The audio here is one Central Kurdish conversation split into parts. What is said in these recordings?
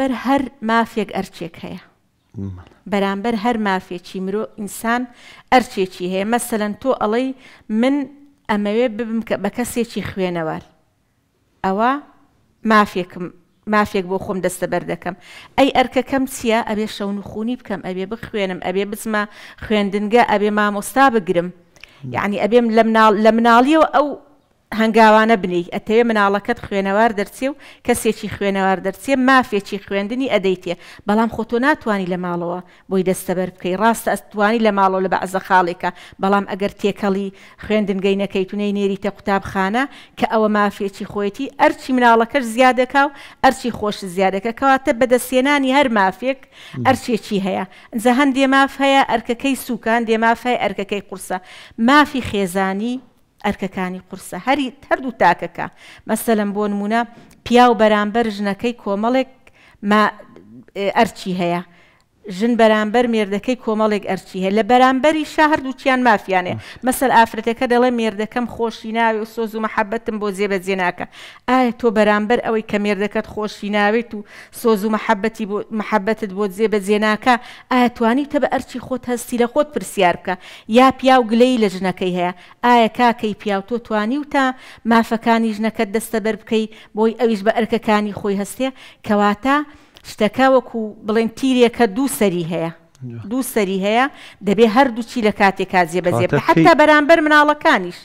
بەر هەر مافێک ئەرچێک هەیە بەرامبەر هەر مافێکی مرۆ ئینسان ئەرچێکی هەیە مەسەلەن تۆ ئەڵێ من ئەمەوێ ببم کە بە کەسێکی خوێنەوار ئەوە مافێکم مافێک بۆ خۆم دەستە بەر دەکەم ئەی ئەرکەکەم چییە ئەبێ شەون خونی بکەم ئەبێ بخوێنم ئەبێ بچمە خوێندنگە ئەبێ مامۆستا بگرم یعنی ئەبێم لە مناڵیەوە ئەو هەنگاوانە بنی ئەتەوێ مناڵەکەت خوێنەوار دەرچێ و کەسێکی خوێنەوار دەرچێ مافێکی خوێندنی ئەدەیتێ بەڵام خۆتۆ ناتوانانی لە ماڵەوە بۆی دەستەبەر بکەی ڕاستە ئەستوانی لە ماڵەوە لە بەعزە خاڵێکە بەڵام ئەگەر تێکەڵی خوێندنگەینەکەی تونەی نێریتە قوتابخانە کە ئەوە مافێکی خۆەتی ئەرچی مناڵەکەش زیادەکە و ئەرچی خۆش زیادەکە کەواتە بەدەستێنانی هەر مافێک ئەرچێکی هەیە ئەنجە هەندێ ماف هەیە ئەرکەکەی سوکان دێمافای ئەرکەکەی قورسە مافی خێزانی ئەرکەکانی قورسە هەری هەردوو تاکەکە مەسەلم بۆ نمونە پیا و بەرامبەر ژنەکەی کۆمەڵێک ئەرچی هەیە ژن بەرامبەر مێردەکەی کۆمەڵێک ئەرچی هەیە لە بەرامبەری شەهر دوچیان مافیانێ مەسەر ئافرەتەکە دەڵێ مێردەکەم خۆشی ناوی و سۆز و مەحەبەتم بۆ زێبەجێ ناکە ئایا تۆ بەرامبەر ئەوەی کە مێردەکەت خۆشی ناوێت و سۆز و مەحەبەتی مەحەبەتت بۆ زێبەجێ ناکە ئایا توانی تە بە ئەرچی خۆت هەستی لە خۆت پرسیار بکە یا پیا و گلەی لە ژنەکەی هەیە ئایا کاکەی پیا و تۆ توانی و تا مافەکانی ژنەکەت دەستە بەر بکەی بۆی ئەویش بە ئەرکەکانی خۆی هەستێ کەواتە شتەکە وەکو بڵێن تیرێکە دوو سەری هەیە دوو سەری هەیە دەبێ هەردووچی لە کاتێکا زیێبەزیێ حتا بەرامبەر مناڵەکانیش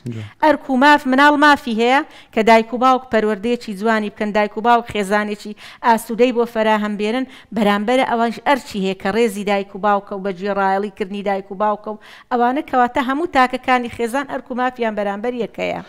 ئەرک و ماف مناڵ مافی هەیە کە دایک و باوک پەروەردەیەکی جوانی بکەن دایک و باوک خێزانێکی ئاسوودەی بۆ فەراهەم بێنن بەرامبەر ئەوانش ئەرچی هەیە کە ڕێزی دایک و باوکە و بەجێڕایڵی کردنی دایک و باوکە و ئەوانە کەواتە هەموو تاکەکانی خێزان ئەرک و مافیان بەرامبەر یەکەیە.